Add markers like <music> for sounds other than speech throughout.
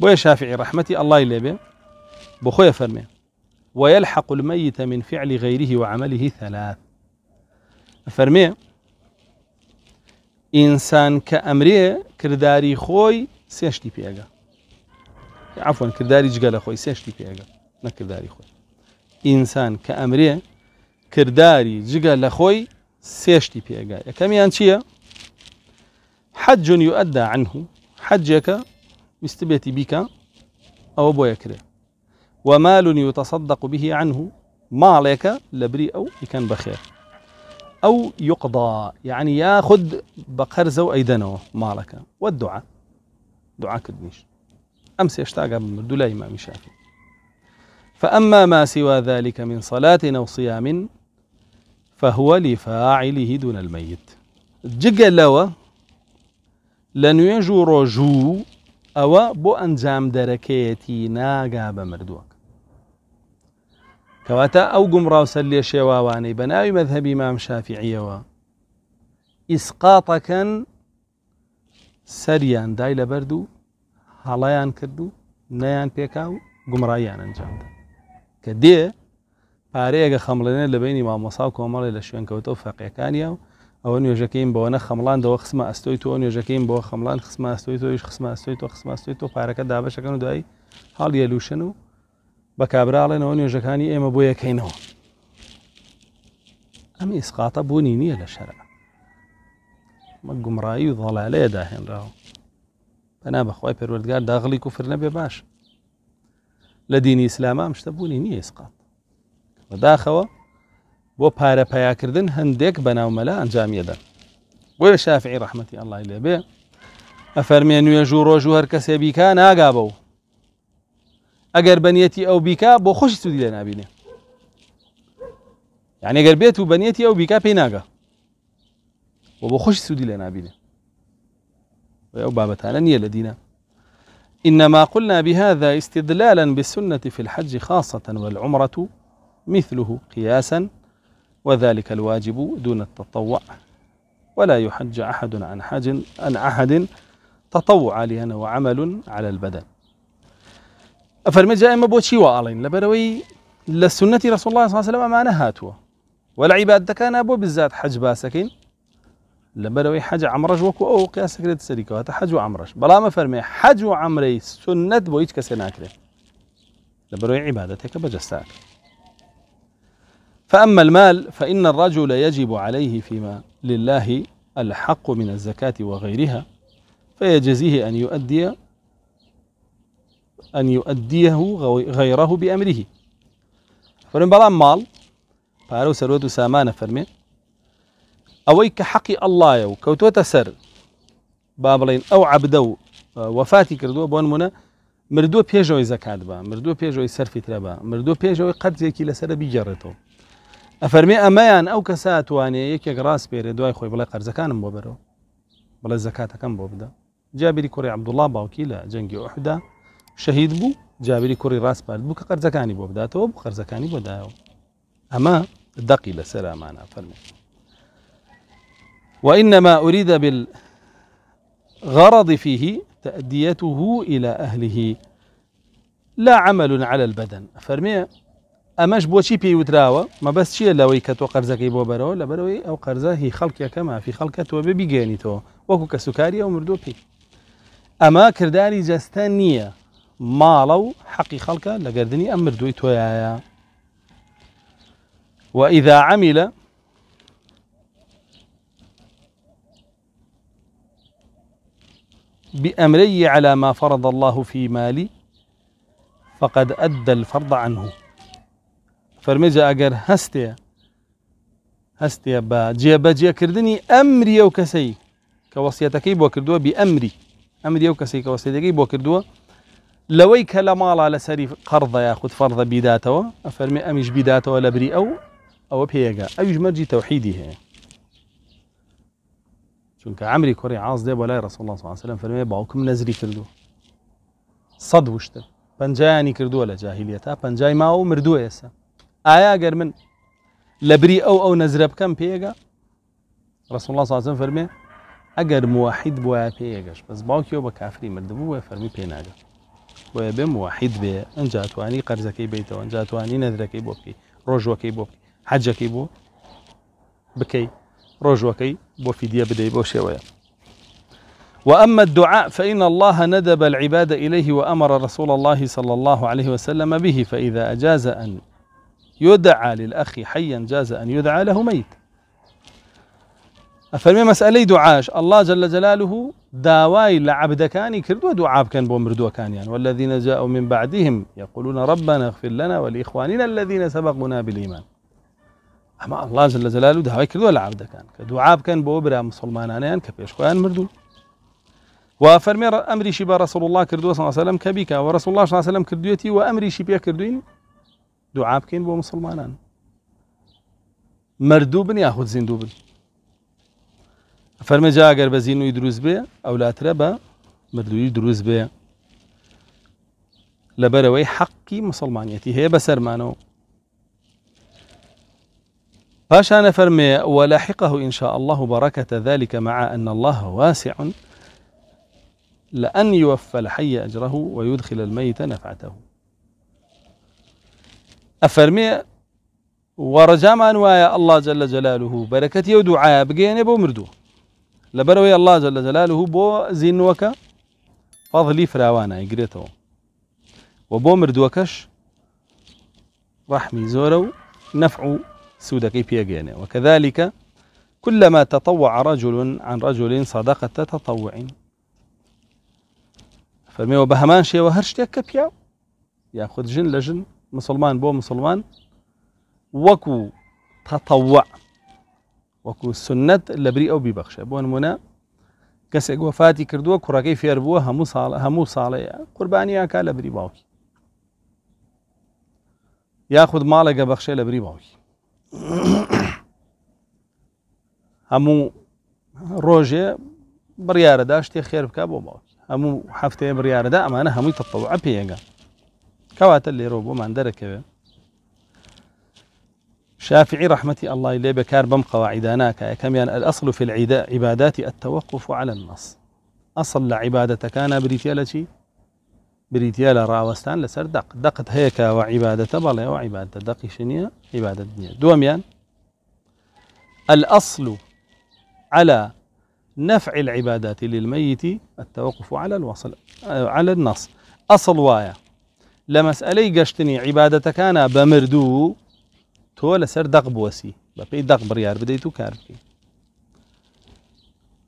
بويا شافعي رحمتي الله يلبي بخويا فرمي ويلحق الميت من فعل غيره وعمله ثلاث فرمي انسان كامري كرداري خوي سيشتي بيغا عفوا كرداري جقال خوي سيشتي بيغا سێشتی كرداري خوي انسان كامري كرداري جقال خوي سيشتي بيغا كم يعني حج يؤدى عنه حجك مستبيتي بيكا أو ئەوە بۆ ومال يتصدق به عنه مالك لبري أو يكن بخير أو يقضى يعني ياخذ بقرزة وأيدنه مالك والدعاء دعاء كدنيش أمس يشتاق دولا ما مشاكل فأما ما سوى ذلك من صلاة أو صيام فهو لفاعله دون الميت جق لن يجو رجو ئەوە بۆ ئەنجام دەرەکەیەتی ناگا بە مردووەک کەواتە ئەو گومڕاوسەر لێ شێواوانەی بە ناوی مەذهبی مام شافعیەوە ئیسقاتەکەن سەریان دای لە بەرد و هەڵەیان کرد و نەیان پێکا و گومڕاییان ئەنجامدا کە دێ پارەیەگە خەمڵێنێت لە بینی مامۆسا و کۆمەڵی لە شوێنکەوتەوە فەقیەکانیە و ئەوە نوێژەکەیم بۆنە خەمڵاندەوە خسممە ئەستۆی تۆ نوێژەکەیم بۆ خەمڵان خسممە ئەستۆی تۆیش خسممە ئەستۆی تۆ خسممە ئەستۆی تۆ پارەکە دابەشەکەن و دوایی هەڵیە لوشن و بە کابراڵێنەوە نوێژەکانی ئێمە بۆ یەکەینەوە ئەم ئیسقاتە بوونی نییە لە شەرە مە گومڕایی و ڤڵالەیە داهێنراوە بەنا بەخوای پەروەردگار داغڵی کوفر نەبێ باش لە دینی ئسلام ئەم شتە بوونی نییە ئیسقات بەداخەوە بۆ پارە پیاکردن هەندێک بەناومەلا ئەنجامیەدەن بۆیە شافعی ڕحمەتی ئەلهی لێبێ ئەفەرمێ نوێژ و ڕۆژ و هەر کەسێ بیکا ناگا بە و ئەگەر بەنیەتی ئەو بیکا بۆ خۆشی سوودی لێ نبینێ یانێگەر بێت و بەنیەتی ئەو بیکا پێی ناگە بۆ بۆ خۆشی سوودی لێ نبینێ ئەو بابەتانە نییە لە دینە إنما قلنا بهذا استدلالا بالسنة في الحج خاصة والعمرة مثله قياسا وذلك الواجب دون التطوع ولا يحج أحد عن حج عن أحد تطوع لأنه عمل على البدن أفرمي جائما بوشي وآلين لبروي لسنة رسول الله صلى الله عليه وسلم ما نهاته ولا كان أبو بالذات حج باسكين لبروي حج عمرج وكو أو قياس كريت حج عمرج بلا ما فرمي حج عمري سنة بويتك سناكري لبروي عبادتك بجستاك فأما المال فإن الرجل يجب عليه فيما لله الحق من الزكاة وغيرها فيجزيه أن يؤدي أن يؤديه غيره بأمره فلن بەڵام مال پارە و سامان فرمي أويك حق الله يو كوتو تسر بابلين أو عبدو وفاتي كردو ئەو منا مردو بيجوي زكاة با مردو بيجوي پێشەوەی زەکات مردو بيجوي قد زيكي لسر مردووە ئەفەرمێ ئەمەیان ئەو کەسا توانێ یەکێک ڕاست پێرێ دوای خۆی بڵێ قەرزەکانم بۆ بەرەوە بڵێ زەکاتەکەم بۆ بدە جابری کوڕی عبدوڵڵا باوکی لە جەنگی ئوحدا شەهید بوو جابری کوڕی بو بوو کە قەرزەکانی تو بداتەوە بوو قەرزەکانی بۆدایەوە أما دقي لسلامانا فرمي وإنما أريد بالغرض فيه تأديته إلى أهله لا عمل على البدن فرمي ئەمەش بۆچی پێیوتراوە مەبەست چییە لەوەی کە تۆ قەرزەکەی بۆ بەرەوە لە بەرەوەی او قەرزە هی خەڵکیەکە مافی خەڵکە تۆ ببیگەێنیتەوە وەکو کە سوکاری او مردو پێی اما کردداری جەستە مالو حق خلق لا خەڵکە لە گردردنی تو مردووی تۆیایە وإذا عمل بأمري على ما فرض الله في مالي فقد أدى الفرض عنه فەرمێجە ئەگەر هەستێ هەستێ بە جێبەجێکردنی ئەمریە امري کەسەی کە وەسیەتەکەی بۆ بو كردوا بامري امري او كسي کە وەسیەتەکەی بۆ کردووە لەوەی کە لە ماڵا لەسەری قەرضە یاخود فەرضە بیداتەوە ئەفەرمێ ئەمیش بیداتەوە لە بری او ئەوە پێیەگا ئەویش مەرجی تەوحیدی هەیە چونکە عمری کوڕی عاز دێ بە لای ڕسوڵ الله سلام فەرمێ باوکم نەزری کردووە سەد وشتە پەنجایانی کردووە لە جاهیلیە تا پەنجای ما و مردو ئێستا آيا گەر من لەبری او او نەزرە بکەم پێگە رسول الله سازم فەرمێ ئەگەر موواحید بۆە پێگەش بەس باوکیەوە بە کافری مردبوو وە فەرمی پێناگە وە بێ موواحید بێ ئەنجاتوانی قەرزەکەی بیتەوە ئەنجاتوانی نەدرەکەی بۆ بکەی ڕۆژوەکەی بۆ بو حەجەکەی بۆ بکەی ڕۆژوەکەی بو فیدە بدەی بو شێوەیە وأما الدعاء فإن الله ندب العباد إليه وأمر رسول الله صلى الله عليه وسلم به فإذا أجاز أن يدعى للأخ حيا جاز أن يدعى له ميت أفرمي مسألة دعاش الله جل جلاله داواي داوای كردو دعاب كان بومردو كان يعني والذين جاءوا من بعدهم يقولون ربنا اغفر لنا ولإخواننا الذين سبقونا بالإيمان أما الله جل جلاله داواي کردووە لە عبدەکان كان دوعاابکەن بۆ برا يعني كبيش كان مردو وأفرمي أمري شبا رسول الله صلى الله عليه وسلم و رسول الله صلى الله عليه وسلم كردويتي وأمري پێ كردوين دوعا بو بۆ مسلمانان ياخذ بن یاخود زیندوو جا فەرمەجا ئەگەر يدروز زینووی او لا تربا مردو يدروز دروست لبروي حقي مسلمانيتي هي بسرمانو باش انا فرمي ولاحقه إن شاء الله بركة ذلك مع أن الله واسع لأن يوفى الحي أجره ويدخل الميت نفعته أفرمي ورجام أنوايا الله جل جلاله بركتي ودعاء بقيني بو مردو لبروي الله جل جلاله بو لە فضلي فراوانا يقريتو وبو مردوكش رحمي زورو نفع مردووەکەش بيقيني وكذلك كلما تطوع رجل عن رجل صدقة تطوع فرمي وبهمان شي شێوە هەر ياخذ جن لجن مسلمان بو مسلمان وكو تطوع وكو سنة لبري أو ببخشة بو نمونا كسك وفاتي كردوه كراكي فير بوه همو صالة همو صالة قربانيا كا لبري باوكي ياخذ مالك بخشة لبري باوكي <coughs> همو روجه بريارة داشتي خير بكا بو باوكي همو حفتي بريارة دا أمانة همو تطوع بيهنگا اللي روبو ما دەرەکەوێ شافعي رحمة الله اللي بكار بم وعيداناك كم يعني الأصل في العداء عبادات التوقف على النص أصل عبادتك أنا بريتيالة شي بريتيالة راوستان لسر دق دقت هيك وعبادة بلا وعبادة دق شنيا عبادة الدنيا دوميان يعني الأصل على نفع العبادات للميت التوقف على الوصل على النص أصل وايا لمسألة قشتني عبادتك أنا بمردو تو لسر دق بوسي بقي دق بريار بديتو بڕیار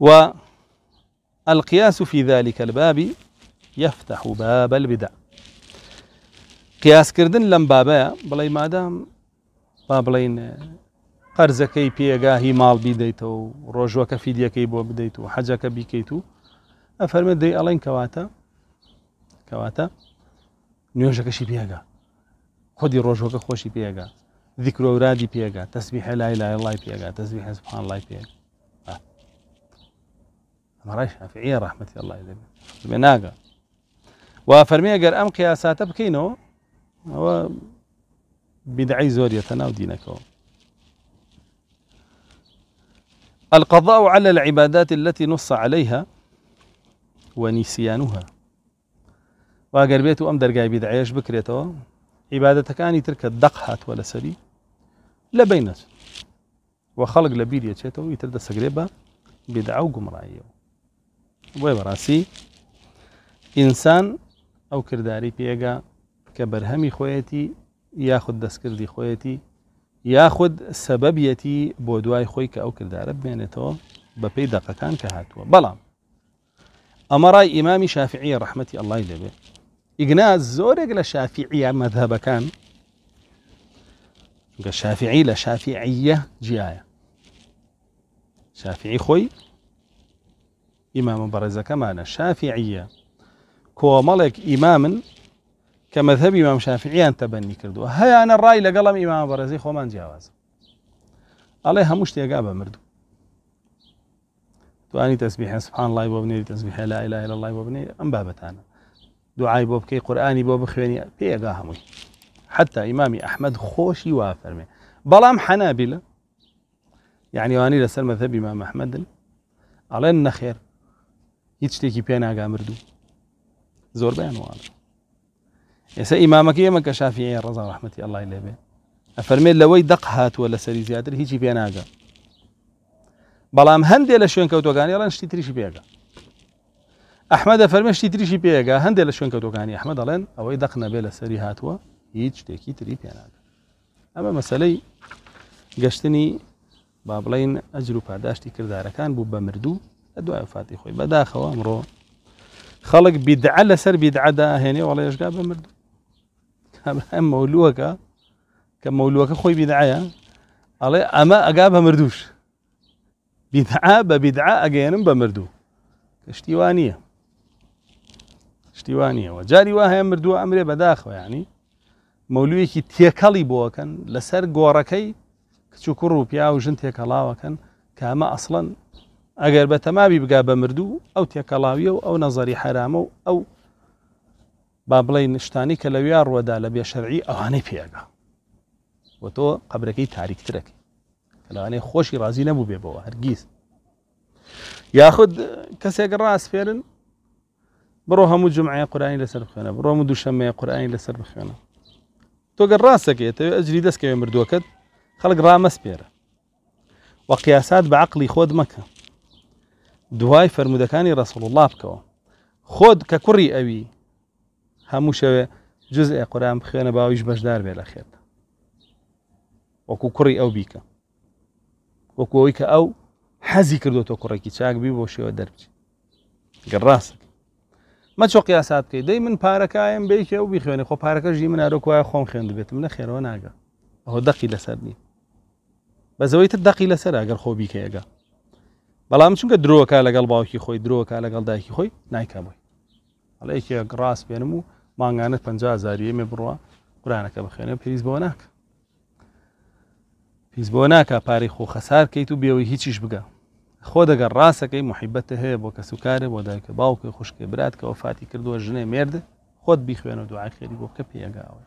و القياس في ذلك الباب يفتح باب البدع قياس كردن لم بابا بلي مادام بابلين بڵین قەرزەکەی پێگاهی ماڵ مال و ڕۆژوەکە فیدیەکەی بۆ بدەیت بو حەجەکە بیکەیت و ئەفەرمە دي الين كواتا كواتا خدي پێگا خوشي بيغا ذكر پێگا بيغا تسبيح لا اله الا الله بيغا تسبيح سبحان لای پێگا في شافعیە رحمة الله إذا بێ وفرمي وا أم قياسات بكينو هو بدعي زوريا تناو زۆریەتە ناو القضاء على العبادات التي نص عليها ونسيانها واگر بیتو ام ئەم دەرگای بیدعەیەش بکرێتەوە عیباەتەکانی ترکە دق هات ولا سری لبینت و خلق لبیری بیر یەچێتەوە ئیتر دەسەگرێ بە بێدعا و گومڕاییەوە بۆی بەڕاستی ئینسان ئەو کردداری پێگا کە بەرهەمی خۆیەتی یاخود دەستکردی خۆیەتی یاخود سەبەبیەتی بۆ دوای خۆی کە ئەو کردارە بمێنێتەوە بەپی دەقەکان کە هاتووە بەڵام ئەمە ڕای ئیمامی شافعیە ڕحمەتی ئیگناز زۆرێک لە شافعە مەذهبەکان لشافعية شافعی شافعي خوي إمام برزة كمان ئیمامە كو ملك إمام كمذهب إمام شافعية أنت بني كردو هيا أنا الرأي لقلم إمام برزي خۆمان من جاوز عليها مش تيقابة مردو تواني تسبيح سبحان الله وابني بنێری لا إله إلا الله بۆ أم ئەم بابەتانە دوعای بۆ بکەی قورآانی بۆ بخوێنی پێگا هەمووی حتا ئیمامی ئەحمد خۆشی وا فەرمێ بەڵام حەنابیلە یعنیوانی لەسەر احمد ما محمدن ئەڵێن نەخێر هیچ شتێکی پێ ناگامردوو زۆر يا وواڵ امامك ئیمامەکە ئێمە کە شافی ڕزا الله ئەلای لێبێ ئەفەرمێت لەوەی دق هاتووە لە سەری زیاتر هیچی پێ ناگە بەڵام هەندێک لە شوێن کەوتۆگانی ڕەن شتی تریشی پێگە أحمد فەرمەشتی تریشی پێگا هەندێک لە شوێن کەوتەکانی ئەحمە احمد ئەوەی او بێ لە سەری هاتووە هیچ شتێکی تری پێناگە ئەمە مەسلەی گەشتنی با بڵین ئەجر و پاداشتی کردارەکان بوو بە مردوو لە دوای فاتی خۆی بەداخەوە ئەمڕۆ خەڵک بیدعە لەسەر بیدعەدا هێنێ وڵە ێژگا بە مردوو ئەم مەولووەکە کە مەولووەکە خۆی بیدعە ئەڵێ ئەمە ئەگا بە مردووش بیدعە بە شتیوانیەوە جاری وا هەیە مردووە ئەمرێ بەداخۆیانی مەولوویەکی تێکەڵی بۆکەن لەسەر گۆڕەکەی کچ و کوڕ و پیا و ژن تێکەڵاوەکەن کامە ئەسڵەن ئەگەر بە تەماوی بگا بە مردوو ئەو تێکەڵاویە و ئەو نەزەری حرامە و ئەو با بڵێ نیشتانی کە لەویا ڕوەدا لە بێشەرعی ئەوانەی پێگا بۆ تۆ قبرەکەی تاریکترەکە لەوانەیە خۆشی ڕازی نەبوو بێبەوە هەرگیز یاخود کەسێک ڕاستفێرن برو همو جمعه قرآنی لسر بخوانه برو همو دوشنبه قرآنی لسر بخوانه تو اگر راست تو اجری دست که مردو کد خلق رام مس بیاره و قیاسات به عقلی خود مکه دوای فرمودکانی رسول الله بکو خود که أبي اوی جزء قرآن بخوانه با اویش دار بیل خير و او بيكا و او حزی کرد تو کری کی چاق بی بوشی و مەچۆ قیاسات بکەیت دەی من پارەکەیم بیکە و بیخوێنێ خۆ پارەکە ژی منارۆکوایە خۆم خوێن بێت منە خێرەوە ناگە ئەوە دەقی لەسەر نی بەزەوەی تر دەقی لەسەر ئەگەر خۆ بیکەیەگە بەڵام چونکە درۆکە لەگەڵ باوکی خۆی درۆکە لەگەڵ دایکی خۆی نایکەبی ئەڵەیەکی گڕاست پێنم و ماگانت 50 زاریە مێ بڕوە قورانەکە بخێنە پێویست بۆ ناکە پێویست بۆ ناکە پارەی خۆ خەسار کەیت و بێەوەی هیچیش بگە خۆ دەگەر ڕاستەکەی محیبەتە هەیە بۆ کە سوکارە بۆ دایکە باوکە خوشکێ برات کە وفاتی کردووە ژنێ مێرد خۆت بیخوێنە دوعاخێری بۆ کە پێگاوە